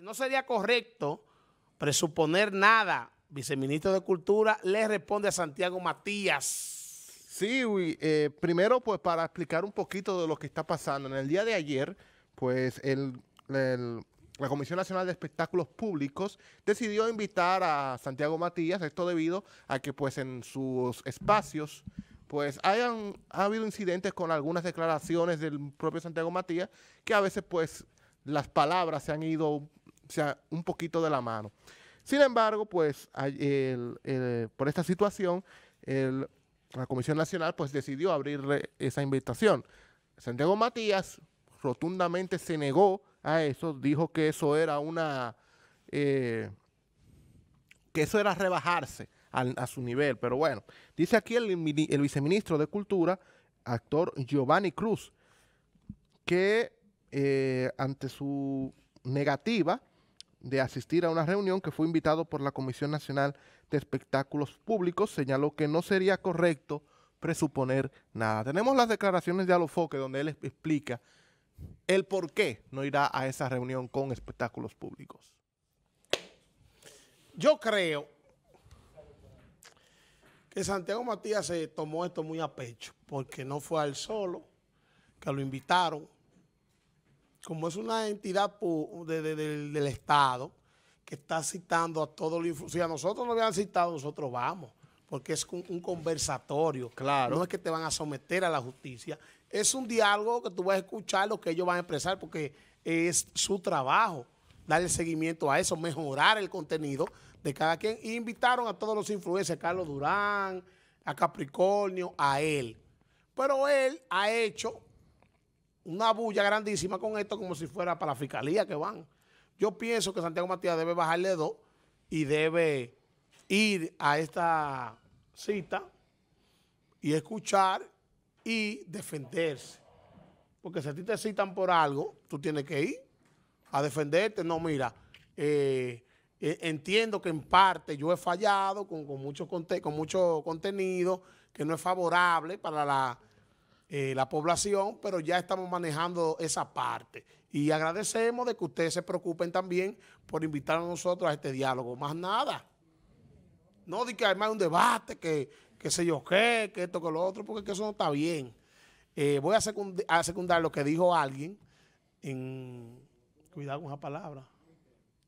No sería correcto presuponer nada. Viceministro de Cultura le responde a Santiago Matías. Sí, eh, primero pues para explicar un poquito de lo que está pasando. En el día de ayer, pues la Comisión Nacional de Espectáculos Públicos decidió invitar a Santiago Matías, esto debido a que pues en sus espacios pues hayan ha habido incidentes con algunas declaraciones del propio Santiago Matías que a veces pues las palabras se han ido o sea, un poquito de la mano. Sin embargo, pues por esta situación, la Comisión Nacional pues decidió abrirle esa invitación. Santiago Matías rotundamente se negó a eso, dijo que eso era una... Eh, que eso era rebajarse a su nivel, pero bueno, dice aquí el, viceministro de Cultura, actor Giovanni Cruz, que eh, ante su negativa de asistir a una reunión que fue invitado por la Comisión Nacional de Espectáculos Públicos, señaló que no sería correcto presuponer nada. Tenemos las declaraciones de Alofoque donde él explica el por qué no irá a esa reunión con espectáculos públicos. Yo creo que Santiago Matías se tomó esto muy a pecho, porque no fue al solo, que lo invitaron, como es una entidad del Estado que está citando a todos los si a nosotros nos habían citado, nosotros vamos, porque es un, conversatorio. Claro. No es que te van a someter a la justicia, es un diálogo que tú vas a escuchar lo que ellos van a expresar, porque es su trabajo dar el seguimiento a eso, mejorar el contenido de cada quien. E invitaron a todos los influencers, a Carlos Durán, a Capricornio, a él. Pero él ha hecho una bulla grandísima con esto como si fuera para la fiscalía que van. Yo pienso que Santiago Matías debe bajarle dos y debe ir a esta cita y escuchar y defenderse. Porque si a ti te citan por algo, tú tienes que ir a defenderte. No, mira, eh, eh, entiendo que en parte yo he fallado con, con mucho contenido que no es favorable para la eh, la población, pero ya estamos manejando esa parte. Y agradecemos de que ustedes se preocupen también por invitar a nosotros a este diálogo. Más nada. No de que hay más un debate, que, se sé yo qué, que esto, que lo otro, porque eso no está bien. Eh, voy a, a, secundar lo que dijo alguien en... Cuidado con esa palabra.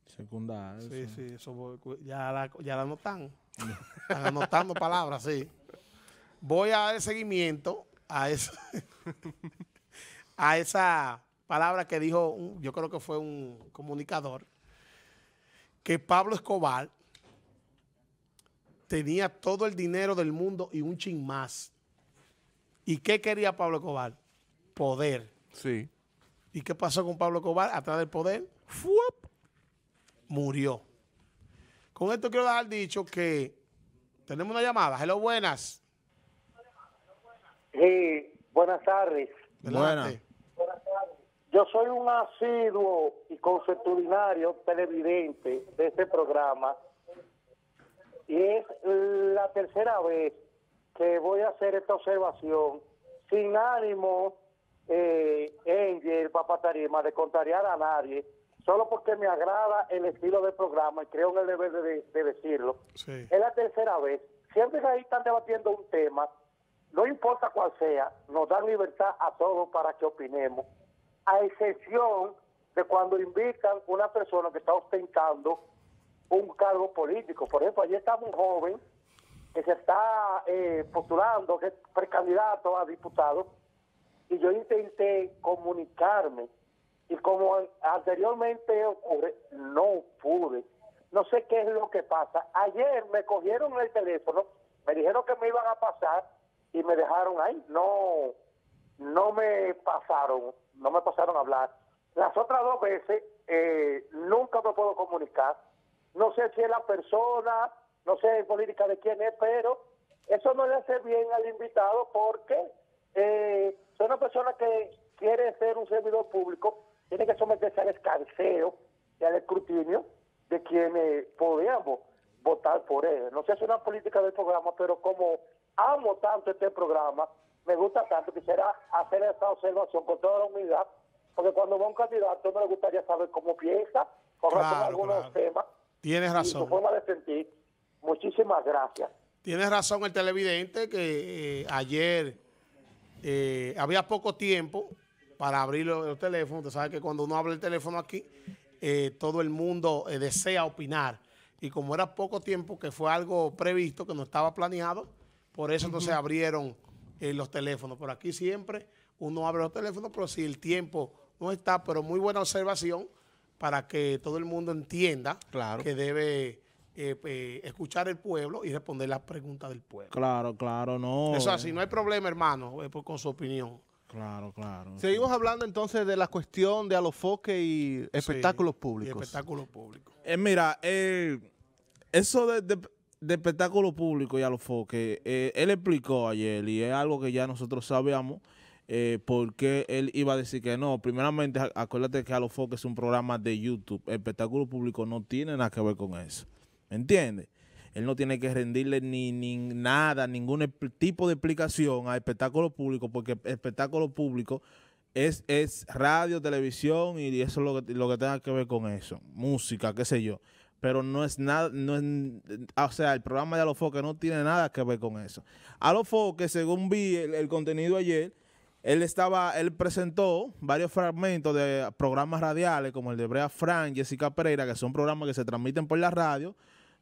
Secundar. Sí, sí, eso, ya, la, ya la notan. anotando palabras, sí. Voy a dar seguimiento a esa, palabra que dijo, yo creo que fue un comunicador, que Pablo Escobar tenía todo el dinero del mundo y un chin más. ¿Y qué quería Pablo Escobar? Poder. Sí. ¿Y qué pasó con Pablo Escobar? Atrás del poder, murió. Con esto quiero dar dicho que tenemos una llamada. Hello, buenas. Sí, buenas tardes. Buenas. tardes. Yo soy un asiduo y consuetudinario televidente de este programa y es la tercera vez que voy a hacer esta observación sin ánimo, eh, Angel, Tarima, de contrariar a nadie, solo porque me agrada el estilo del programa y creo en el deber de, decirlo. Es la tercera vez. Siempre que ahí están debatiendo un tema, no importa cuál sea, nos dan libertad a todos para que opinemos, a excepción de cuando invitan una persona que está ostentando un cargo político. Por ejemplo, ayer estaba un joven que se está eh, postulando, que es precandidato a diputado, y yo intenté comunicarme, y como anteriormente ocurre, no pude. No sé qué es lo que pasa. Ayer me cogieron el teléfono, me dijeron que me iban a pasar y me dejaron ahí. No, no me pasaron, no me pasaron a hablar. Las otras dos veces eh, nunca me puedo comunicar. No sé si es la persona, no sé política de quién es, pero eso no le hace bien al invitado porque eh, una persona que quiere ser un servidor público, tiene que someterse al escarceo y al escrutinio de quienes podíamos votar por él. No sé si es una política del programa, pero como amo tanto este programa, me gusta tanto, quisiera hacer esta observación con toda la humildad, porque cuando va un candidato me gustaría saber cómo piensa, cómo algunos temas. Tienes razón. forma de sentir. Muchísimas gracias. Tienes razón el televidente que eh, ayer eh, había poco tiempo para abrir los, teléfonos. Usted sabe que cuando uno abre el teléfono aquí, eh, todo el mundo desea opinar. Y como era poco tiempo, que fue algo previsto, que no estaba planeado, por eso entonces abrieron eh, los teléfonos. Por aquí siempre uno abre los teléfonos, pero si el tiempo no está, pero muy buena observación para que todo el mundo entienda que debe eh, eh, escuchar el pueblo y responder las preguntas del pueblo. Claro, claro, no. Eso así, no hay problema, hermano, pues, con su opinión. Claro, claro. Seguimos hablando entonces de la cuestión de alofoque y espectáculos públicos. Y espectáculos públicos. mira, eso de de espectáculo público y a los foques, eh, él explicó ayer y es algo que ya nosotros sabíamos. Eh, porque él iba a decir que no. Primeramente, acuérdate que a los foques es un programa de YouTube. El espectáculo público no tiene nada que ver con eso. ¿Me entiendes? Él no tiene que rendirle ni, ni nada, ningún tipo de explicación a espectáculo público, porque espectáculo público es, es radio, televisión y eso es lo que, lo que tenga que ver con eso. Música, qué sé yo pero no es nada, no es, ah, o sea, el programa de Alofoque no tiene nada que ver con eso. Alofoque, según vi el, contenido ayer, él estaba, él presentó varios fragmentos de programas radiales como el de Brea Fran Jessica Pereira, que son programas que se transmiten por la radio,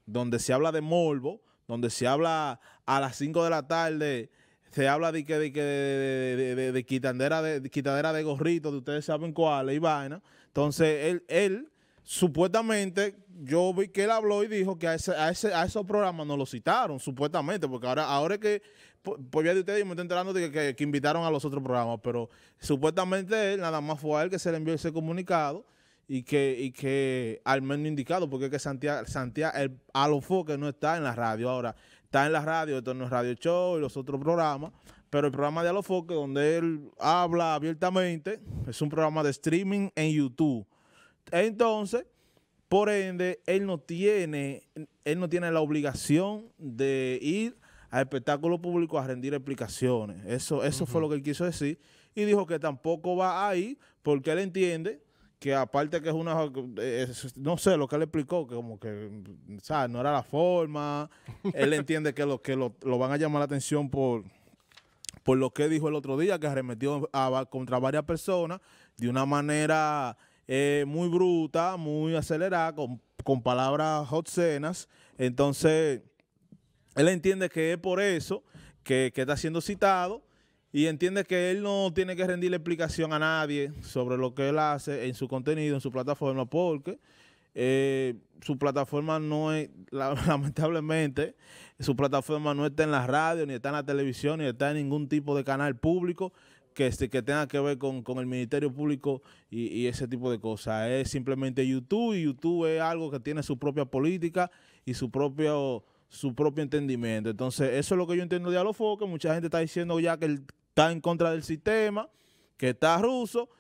donde se habla de morbo, donde se habla a las 5 de la tarde, se habla de que de, de, de, de, quitadera de, de gorritos, de ustedes saben cuál, y vaina. Entonces, él, él supuestamente yo vi que él habló y dijo que a, ese, a, ese, a esos programas no lo citaron, supuestamente, porque ahora, ahora es que, por, pues ya de ustedes, me estoy enterando de que, invitaron a los otros programas, pero supuestamente él, nada más fue a él que se le envió ese comunicado y que, que al menos indicado, porque es que Santiago, Santiago el, a que no está en la radio ahora, está en la radio, esto no es Radio Show y los otros programas, pero el programa de Alofoque, donde él habla abiertamente, es un programa de streaming en YouTube entonces, por ende, él no tiene, él no tiene la obligación de ir a espectáculos públicos a rendir explicaciones. Eso, eso fue lo que él quiso decir. Y dijo que tampoco va ahí porque él entiende que aparte que es una, no sé, lo que él explicó, que como que, No era la forma. él entiende que, lo, que lo, van a llamar la atención por, por lo que dijo el otro día, que arremetió contra varias personas de una manera eh, muy bruta, muy acelerada, con, con palabras obscenas. Entonces, él entiende que es por eso que, está siendo citado y entiende que él no tiene que rendirle explicación a nadie sobre lo que él hace en su contenido, en su plataforma, porque eh, su plataforma no es, lamentablemente, su plataforma no está en la radio, ni está en la televisión, ni está en ningún tipo de canal público. Este, que, tenga que ver con, el Ministerio Público y, ese tipo de cosas. Es simplemente YouTube y YouTube es algo que tiene su propia política y su propio, su propio entendimiento. Entonces, eso es lo que yo entiendo de Alofoque, que mucha gente está diciendo ya que él está en contra del sistema, que está ruso.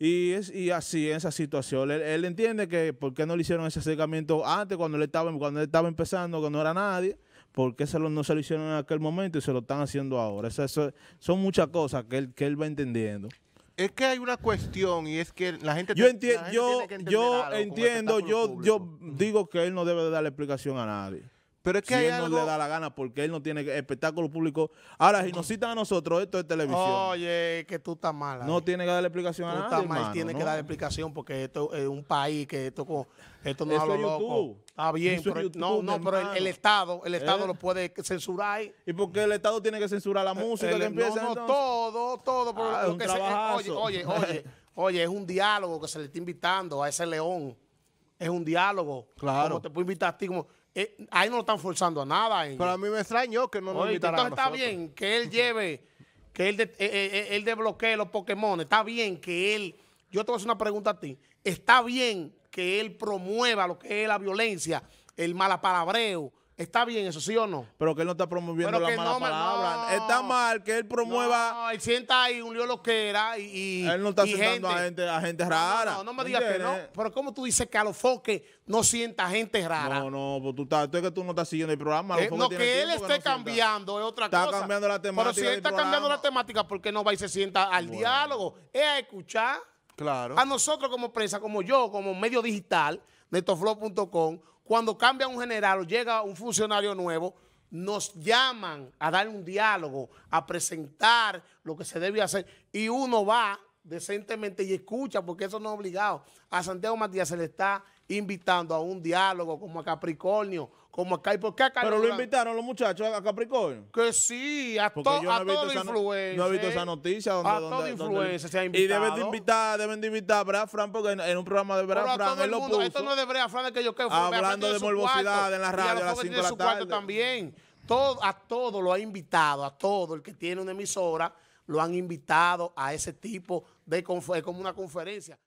Y, es, y así, en esa situación, él, entiende que por qué no le hicieron ese acercamiento antes, cuando él estaba, cuando él estaba empezando, que no era nadie por qué se lo, no se lo hicieron en aquel momento y se lo están haciendo ahora. son muchas cosas que él, que él va entendiendo. Es que hay una cuestión y es que la gente... Yo, enti yo, yo entiendo, yo, yo digo que él no debe de darle explicación a nadie. Pero es que si él no le da la gana porque él no tiene espectáculo público. Ahora, si nos mm. citan a nosotros, esto es televisión. Oye, que tú estás mal. No eh. tiene que dar explicación a nadie, estás mal, tiene que dar explicación porque esto es un país que esto, no es loco. Está ah, bien, pero, YouTube, no, no, pero el, Estado, el ¿Eh? Estado lo puede censurar. ¿Y por qué el Estado tiene que censurar la eh, música No, todo, todo. Ah, oye, oye, oye, es un diálogo que se le está invitando a ese león. Es un diálogo. Claro. te puedo invitar a ti, como eh, ahí no lo están forzando a nada. Pero a mí me extrañó que no lo invitaran está bien que él lleve, que él, eh, eh, él desbloquee los Pokémon. Está bien que él, yo te voy a hacer una pregunta a ti. Está bien que él promueva lo que es la violencia, el malapalabreo, Está bien eso, ¿sí o no? Pero que él no está promoviendo la mala palabra. Está mal que él promueva. No, él sienta ahí un lío que y, y. Él no está sentando A, gente, a gente rara. No, no, me digas que no. Pero ¿cómo tú dices que a los foques no sienta gente rara? No, no, pues tú, estás, tú es que tú no estás siguiendo el programa. Eh, no, que él esté cambiando es otra cosa. Está cambiando la temática. Pero si él está cambiando la temática, ¿por qué no va y se sienta al diálogo? Es a escuchar. Claro. A nosotros como prensa, como yo, como medio digital, netoflow.com cuando cambia un general o llega un funcionario nuevo, nos llaman a dar un diálogo, a presentar lo que se debe hacer. Y uno va decentemente y escucha, porque eso no es obligado. A Santiago Matías se le está invitando a un diálogo como a Capricornio, como acá y acá. Pero lo invitaron los muchachos a Capricornio. Que sí, a, no todo influencer. No he visto esa noticia. a todo influencia se ha invitado. Y deben de invitar, deben de invitar a Brea Fran, porque en, un programa de Brea Fran lo puso. Esto no es de Brea Fran, es que yo que Hablando de morbosidad en la radio a las 5 de la tarde. también. Todo, a todo lo ha invitado, a todo el que tiene una emisora, lo han invitado a ese tipo de, es como una conferencia.